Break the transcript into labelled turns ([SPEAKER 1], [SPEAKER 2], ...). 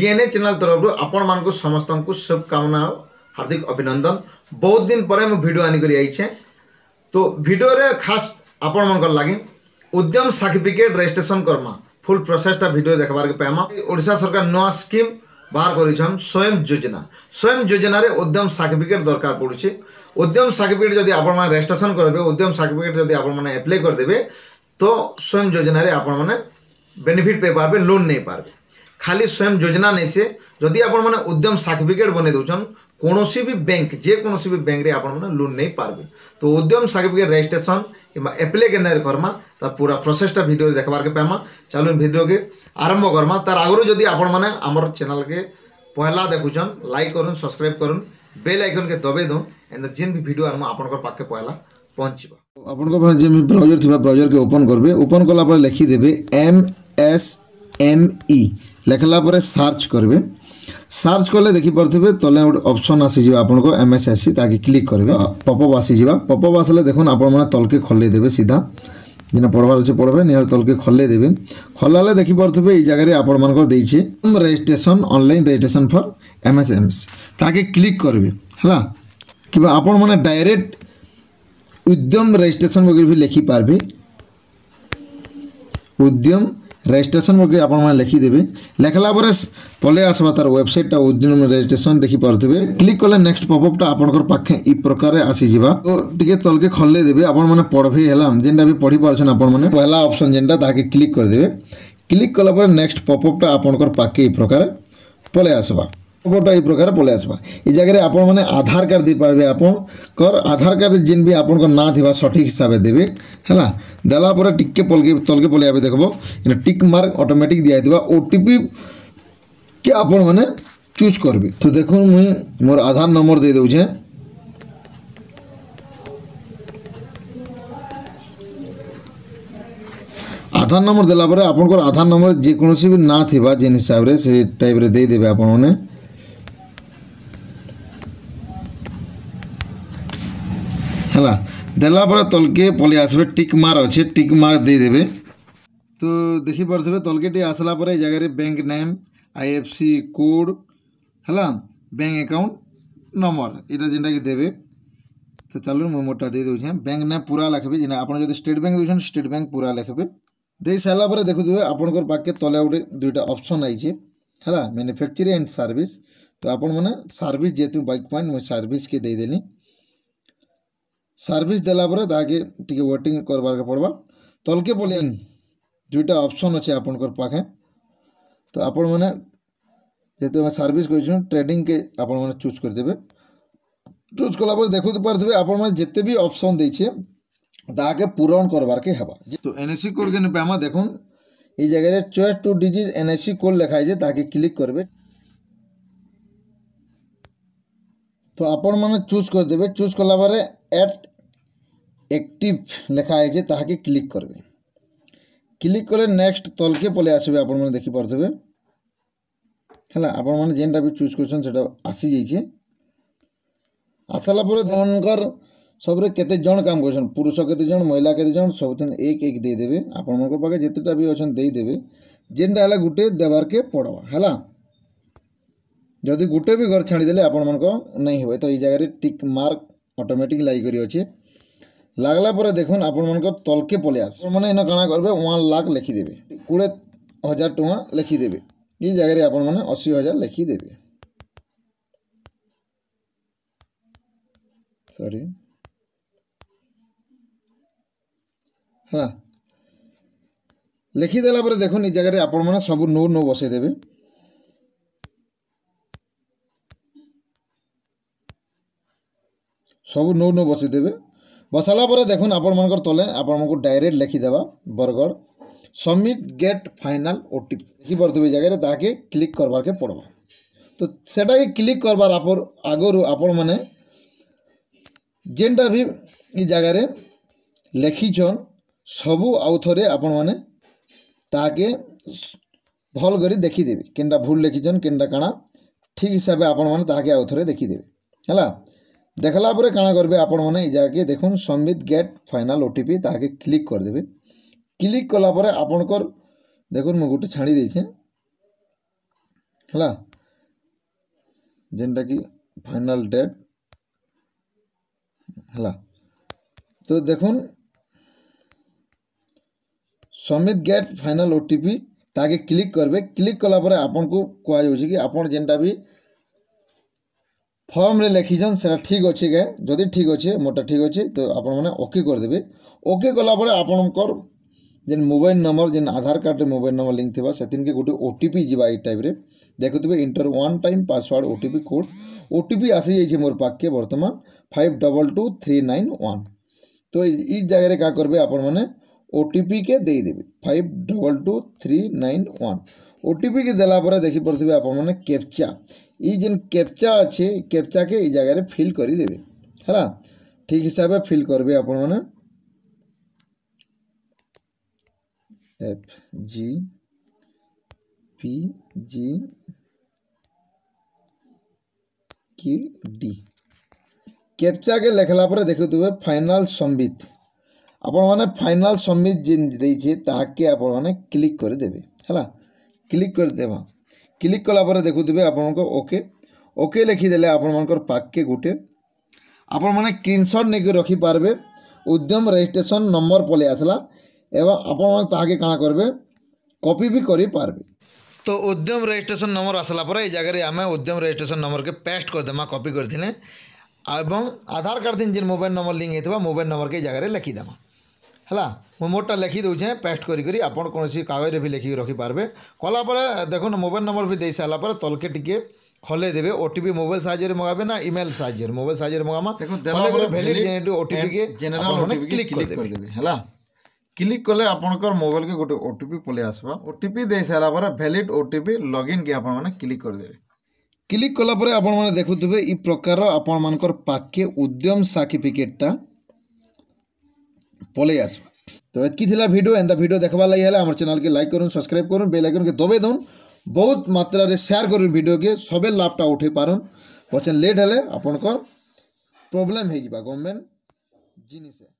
[SPEAKER 1] টিএନ୍ଏ channel ତରଫରୁ ଆପଣମାନଙ୍କୁ ସମସ୍ତଙ୍କୁ ଶୁଭକାମନା ହାର୍ଦ୍ଦିକ ଅଭିନନ୍ଦନ ବହୁତ ଦିନ ପରେ ମୁଁ ଭିଡ଼ିଓ ଆଣିକରି আইছে তো ভিডিওরে খাস আপনার লাগে উদ্যম সার্টিফিকেট রেজিষ্ট্রেসন করমা ফুল প্রসেসটা ভিডিও দেখবার পাইমা ওড়শা সরকার নয় স্কিম বাহার করেছেন স্বয়ং যোজনা স্বয়ং যোজনার উদ্যম সার্টিফিকেট দরকার পড়ুছে উদ্যম সার্টিফিকেট যদি আপনার রেজিষ্ট্রেসন করবে উদ্যম সার্টিফিকেট যদি আপনার এপ্লাই করে দেবে তো স্বয়ং যোজনার আপনার বেনিফিট পেয়ে পারবে লোন নিয়ে পারবে ଖାଲି ସ୍ୱୟଂ ଯୋଜନା ନେଇଛେ ଯଦି ଆପଣମାନେ ଉଦ୍ୟମ ସାର୍ଟିଫିକେଟ୍ ବନେଇ ଦେଉଛନ୍ କୌଣସି ବି ବ୍ୟାଙ୍କ ଯେକୌଣସି ବି ବ୍ୟାଙ୍କରେ ଆପଣମାନେ ଲୋନ୍ ନେଇପାରବେ ତ ଉଦ୍ୟମ ସାର୍ଟିଫିକେଟ୍ ରେଜିଷ୍ଟ୍ରେସନ୍ କିମ୍ବା ଆପ୍ଲାଏ କେନ୍ତାକରି କର୍ମା ତା ପୁରା ପ୍ରସେସ୍ଟା ଭିଡ଼ିଓରେ ଦେଖ୍ବାର୍କେ ପାଇମା ଚାଲୁନ୍ ଭିଡ଼ିଓକେ ଆରମ୍ଭ କର୍ମା ତାର ଆଗରୁ ଯଦି ଆପଣମାନେ ଆମର ଚ୍ୟାନେଲ୍କେ ପହଲା ଦେଖୁଛନ୍ ଲାଇକ୍ କରୁନ୍ ସବସ୍କ୍ରାଇବ୍ କରୁନ୍ ବେଲ୍ ଆଇକନ୍କେ ଦବେଇ ଦେଉନ୍ ଏନ୍ତା ଯେନ୍ ବି ଭିଡ଼ିଓ ଆନ୍ମା ଆପଣଙ୍କର ପାଖେ ପହଲା ପହଞ୍ଚିବା ଆପଣଙ୍କ ପାଖରେ ଯେମିତି ବ୍ରାଉଜର୍ ଥିବା ବ୍ରାଉଜର୍କେ ଓପନ୍ କରିବେ ଓପନ୍ କଲା ପରେ ଲେଖିଦେବେ ଏମ୍ ଏସ୍ ଏମ୍ ଇ ଲେଖିଲା ପରେ ସର୍ଚ୍ଚ କରିବେ ସର୍ଚ୍ଚ କଲେ ଦେଖିପାରୁଥିବେ ତଳେ ଗୋଟେ ଅପସନ୍ ଆସିଯିବ ଆପଣଙ୍କ ଏମ୍ ଏସ୍ ଏସ୍ ସି ତାକି କ୍ଲିକ୍ କରିବେ ପପଅପ୍ ଆସିଯିବା ପପଅପ୍ ଆସିଲେ ଦେଖୁନ୍ ଆପଣମାନେ ତଳକେ ଖୋଲେଇ ଦେବେ ସିଧା যেটা পড়বার আছে পড়বে নিহার তলকে খোলে দেবে খোলালে দেখিপারে এই জায়গায় আপনার দিয়েছে registration online registration for MSMS তাকে ক্লিক করবে হ্যাঁ কিংবা আপন মানে ডাইরেক্ট উদ্যম রেজিস্ট্রেসন বগের বি লেখিপারবে উদ্যম ରେଜିଷ୍ଟ୍ରେସନ୍ ବୋଲି ଆପଣମାନେ ଲେଖିଦେବେ ଲେଖିଲା ପରେ ପଳେଇ ଆସିବା ତା'ର ୱେବସାଇଟ୍ଟା ଉଦ୍ଦିନ ରେଜିଷ୍ଟ୍ରେସନ୍ ଦେଖିପାରୁଥିବେ କ୍ଲିକ୍ କଲେ ନେକ୍ସଟ ପପ୍ଅପ୍ଟା ଆପଣଙ୍କର ପାଖେ ଇ ପ୍ରକାରେ ଆସିଯିବା ତ ଟିକେ ତଳକେ ଖୋଲେଇ ଦେବେ ଆପଣମାନେ ପଢ଼ବେ ହେଲା ଯେନ୍ଟା ବି ପଢ଼ିପାରୁଛନ୍ ଆପଣମାନେ ପହଲା ଅପସନ୍ ଯେନ୍ଟା ତାହାକେ କ୍ଲିକ୍ କରିଦେବେ କ୍ଲିକ୍ କଲା ପରେ ନେକ୍ସଟ ପପ୍ଅପ୍ଟା ଆପଣଙ୍କର ପାଖେ ଇ ପ୍ରକାର ପଳେଇ ଆସିବା ଫଟୋଟା ଏଇ ପ୍ରକାର ପଳେଇ ଆସିବା ଏ ଜାଗାରେ ଆପଣମାନେ ଆଧାର କାର୍ଡ଼ ଦେଇପାରିବେ ଆପଣଙ୍କର ଆଧାର କାର୍ଡ଼ରେ ଯେନ୍ ବି ଆପଣଙ୍କର ନାଁ ଥିବା ସଠିକ୍ ହିସାବରେ ଦେବେ ହେଲା ଦେଲା ପରେ ଟିକେ ପଲକି ତଲକେ ପଳେଇ ଆବେ ଦେଖବ ଏଇଟା ଟିକ୍ ମାର୍କ ଅଟୋମେଟିକ୍ ଦିଆଯାଇଥିବା ଓ ଟି ପି କେ ଆପଣମାନେ ଚୁଜ୍ କରିବେ ତ ଦେଖୁନ୍ ମୁଇଁ ମୋର ଆଧାର ନମ୍ବର ଦେଇଦେଉଛେଁ আধার নম্বর দেলা পরে আপনার আধার নম্বর যেকোনো না থিবা যে হিসাবে সে টাইপের দিয়ে দেবে আপনার ହେଲା ଦେଲା ପରେ ତଲକେ ପଳେଇ ଆସିବେ ଟିକ୍ ମାର୍କ ଅଛି ଟିକ୍ ମାର୍କ ଦେଇଦେବେ ତ ଦେଖିପାରୁଥିବେ ତଲକେ ଟିକେ ଆସିଲା ପରେ ଏ ଜାଗାରେ bank name I F C code ହେଲା ବ୍ୟାଙ୍କ ଆକାଉଣ୍ଟ ନମ୍ବର ଏଇଟା ଯେନ୍ଟାକି ଦେବେ ତ ଚାଲୁ ମୁଁ ମୋଟା ଦେଇ ଦେଉଛେଁ ବ୍ୟାଙ୍କ ନେମ୍ ପୁରା ଲେଖବେ ଯେନ୍ଟା ଆପଣ ଯଦି ଷ୍ଟେଟ୍ ବ୍ୟାଙ୍କ ଦେଉଛନ୍ତି ଷ୍ଟେଟ୍ ବ୍ୟାଙ୍କ ପୁରା ଲେଖବେ ଦେଇ ସାରିଲା ପରେ ଦେଖୁଥିବେ ଆପଣଙ୍କର ପାଖେ ତଲେ ଗୋଟେ ଦୁଇଟା ଅପସନ୍ ଆଇଛି ହେଲା ମ୍ୟାନୁଫ୍ୟାକ୍ଚରିଂ ଆଣ୍ଡ ସର୍ଭିସ୍ ତ ଆପଣମାନେ ସର୍ଭିସ୍ ଯେହେତୁ ବାଇକ୍ ପାଇଁ ମୁଁ ସର୍ଭିସ୍କେ ଦେଇଦେଲି ସର୍ଭିସ୍ ଦେଲା ପରେ ତାହାକେ ଟିକେ ୱେଟିଂ କର୍ବାର୍କେ ପଡ଼୍ବା ତଲ୍କେ ପଲେଇ ଦୁଇଟା ଅପସନ୍ ଅଛେ ଆପଣଙ୍କର ପାଖେ ତ ଆପଣମାନେ ଯେହେତୁ ଆମେ ସର୍ଭିସ୍ କରିଛୁ ଟ୍ରେଡିଂକେ ଆପଣମାନେ ଚୁଜ୍ କରିଦେବେ ଚୁଜ୍ କଲା ପରେ ଦେଖୁ ପାରୁଥିବେ ଆପଣମାନେ ଯେତେ ବି ଅପସନ୍ ଦେଇଛେ ତାହାକେ ପୂରଣ କର୍ବାର୍କେ ହେବା ତ ଏନ୍ଏସି କୋଡ଼୍କେ ନେଇ ପାଇମା ଦେଖୁନ୍ ଏଇ ଜାଗାରେ choice two digit NSC code ଲେଖା ହେଇଛେ ତାହାକେ କ୍ଲିକ୍ କରିବେ তো আপনার চুজ করে দেবে চুজ কলা পরে অ্যাট অ্যাক্টিভ লেখা হয়েছে তাহাকে ক্লিক করবে ক্লিক কলে নেক্সট তলকে পলে আসবে আপনার দেখিপারে হ্যাঁ আপনার যেটা বি চুজ করছেন সেটা আসি যাইছে আসলা পরে তোমার সবরে কেতে জন কাম করছেন পুরুষ কেতে জন মহিলা কেতে জন সবুথে এক এক দিয়ে দেবে আপনার পাখে যেতেটা বি অনেক দিয়ে দেবে যেটা হল গোটে দেবারকে পড়ব হ্যাঁ যদি গোটে বি ঘর ছাড়িদেলে আপনার নাই হব তো এই জায়গায় টিক মার্ক অটোমেটিক লাগিকি অছে লাগলা পরে দেখুন ଆପଣମାନଙ୍କର ତଲକେ ପଳେଇ ଆସ ମାନେ ଇନ କାଣା କରିବେ ୱାନ୍ ଲାଖ୍ ଲେଖିଦେବେ କୋଡ଼ିଏ ହଜାର ଟଙ୍କା ଲେଖିଦେବେ ଏଇ ଜାଗାରେ ଆପଣମାନେ ଅଶୀ ହଜାର ଲେଖିଦେବେ ସରି ହେଲା ଲେଖିଦେଲା ପରେ ଦେଖୁନ୍ ଏଇ ଜାଗାରେ ଆପଣମାନେ ସବୁ ନୋ ନୋ ବସେଇଦେବେ ସବୁ ନୋ ନୋ ବସେଇଦେବେ বসালা পরে দেখুন আপনার তলে আপনার ডাইরেক্ট লেখি দেওয়া বরগড় সবমিট গেট ফাইনাল ওটিপি লিখি লিখিপারে জায়গায় তাকে ক্লিক করবারকে পড়ব তো সেটাকে ক্লিক করবার আপর আগর আপন মানে যেটা ভি এই জায়গায় লেখিছন সবু আউথরে আপন মানে তাকে ভাল করে দেখি দেবে কেনটা ভুল লেখিছন কেনটা কাଣା ঠিক হিসাবে আপন মানে তাকে আউথরে দেবে হ্যাঁ দেখলা পরে কাଣା করবে আপন মানে এই জায়গাকে দেখুন সম্বিত গেট ফাইনাল ওটিপি তাহলে ক্লিক করদেবে ক্লিক কলা পরে আপনার দেখুন মু গোটে ছাড়ি দিয়েছে হ্যাঁ যেটা কি ফাইনাল ডেট হ্যাঁ তো দেখুন সমিত গেট ফাইনাল ওটিপি তাকে ক্লিক করবে ক্লিক কলা পরে আপনার কুয়া যাচ্ছে কি আপনার যেটা বি ফর্মরে লেখিছেন সেটা ঠিক অছে গে যদি ঠিক অছে মোটা ঠিক অছে তো আপনার মানে ওকে দেবে ওকে কলাপরে আপনার যে মোবাইল নম্বর যে আধার কার্ডের মোবাইল নম্বর লিঙ্ক থাকবে সেদিনকে গোটে ওটিপি যা এই টাইপরে দেখুবে enter one time password OTP code OTP আসি যাইছে মোর পাখে বর্তমান five double two three nine one তো এই জায়গায় কাজ করবে আপন মানে ওটিপি কে দিয়ে দেবে five double two three nine one OTP কে ଓଟିପିକି পরে ପରେ ଦେଖିପାରୁଥିବେ মানে କ୍ୟାପ୍ଚା ଇ ଯେନ୍ କ୍ୟାପ୍ଚା ଅଛେ କ୍ୟାପ୍ଚାକେ ଇ ଜାଗାରେ ଫିଲ୍ କରିଦେବେ ହେଲା ଠିକ୍ ହିସାବରେ ଫିଲ୍ କରିବେ ଆପଣମାନେ F G P G K D କ୍ୟାପ୍ଚାକେ ଲେଖ୍ଲା ପରେ ଦେଖୁଥିବେ ଫାଇନାଲ୍ ସମ୍ବିତ ଆପଣମାନେ ଫାଇନାଲ୍ ସମ୍ବିତ ଯେନ୍ ଦେଇଛେ ତାହାକେ ଆପଣମାନେ କ୍ଲିକ୍ କରିଦେବେ ହେଲା କ୍ଲିକ୍ କରିଦେବା କ୍ଲିକ୍ କଲାପରେ ଦେଖୁଥିବେ ଆପଣଙ୍କ ଓକେ ଓକେ ଲେଖିଦେଲେ ଆପଣମାନଙ୍କର ପାଖକେ ଗୋଟେ ଆପଣମାନେ ସ୍କ୍ରିନ୍ସଟ୍ ନେଇକି ରଖିପାରିବେ ଉଦ୍ୟମ ରେଜିଷ୍ଟ୍ରେସନ୍ ନମ୍ବର ପଳେଇ ଆସିଲା ଏବଂ ଆପଣମାନେ ତାହାକେ କାଣା କରିବେ କପି ବି କରିପାରିବେ ତ ଉଦ୍ୟମ ରେଜିଷ୍ଟ୍ରେସନ୍ নম্বর ଆସିଲା ପରେ ଏଇ ଜାଗାରେ ଆମେ ଉଦ୍ୟମ ରେଜିଷ୍ଟ୍ରେସନ୍ নম্বরকে পেস্ট କରିଦେମା କପି করে ଏବଂ ଆଧାର কার্ড দিন ଯେନ୍ ମୋବାଇଲ୍ নম্বর ଲିଙ୍କ୍ ହେଇଥିବା ମୋବାଇଲ୍ নম্বরকে এই জায়গায় লেখিদেমা ହେଲା ମୁଁ ମୋରଟା ଲେଖି ଦେଉଛେଁ ପେଷ୍ଟ କରିକରି ଆପଣ କୌଣସି କାଗଜରେ ବି ଲେଖିକି ରଖିପାରବେ କଲାପରେ ଦେଖନ୍ତୁ ମୋବାଇଲ୍ ନମ୍ବର ବି ଦେଇ ସାରିଲା ପରେ ତଲକେ ଟିକେ ହଲେଇ ଦେବେ ଓ ଟି ପି ମୋବାଇଲ୍ ସାହାଯ୍ୟରେ ମଗାବେ ନା ଇମେଲ୍ ସାହାଯ୍ୟରେ ମୋବାଇଲ୍ ସାହାଯ୍ୟରେ ମଗାମା valid O T P generate click କରିଦେବେ ହେଲା କ୍ଲିକ୍ କଲେ ଆପଣଙ୍କର ମୋବାଇଲ୍କେ ଗୋଟେ ଓ ଟି ପି ପଳେଇ ଆସ୍ବା ଓ ଟି ପି ଦେଇ ସାରିଲା ପରେ ଭ୍ୟାଲିଡ଼ ଓ ଟି ପି ଲଗ୍ଇନ୍କେ ଆପଣମାନେ କ୍ଲିକ୍ କରିଦେବେ କ୍ଲିକ୍ କଲା ପରେ ଆପଣମାନେ ଦେଖୁଥିବେ ଏ ପ୍ରକାର ଆପଣମାନଙ୍କର ପାଖେ ଉଦ୍ୟମ ସାର୍ଟିଫିକେଟ୍ଟା পলেই আসবা তো এতকি লা ভিডিও এন্তা ভিডিও দেখবার লাগি হলে আমার চ্যানেলকে লাইক করুন সবসক্রাইব করুন বেল আইকনকে দবে দউন বহুত মাত্রারে শেয়ার করুন ভিডিওকে সবে লাভটা উঠে পারুন পছন্দ লেট হলে আপনার প্রোবলেম হয়ে যা গভর্নমেন্ট জিনিসে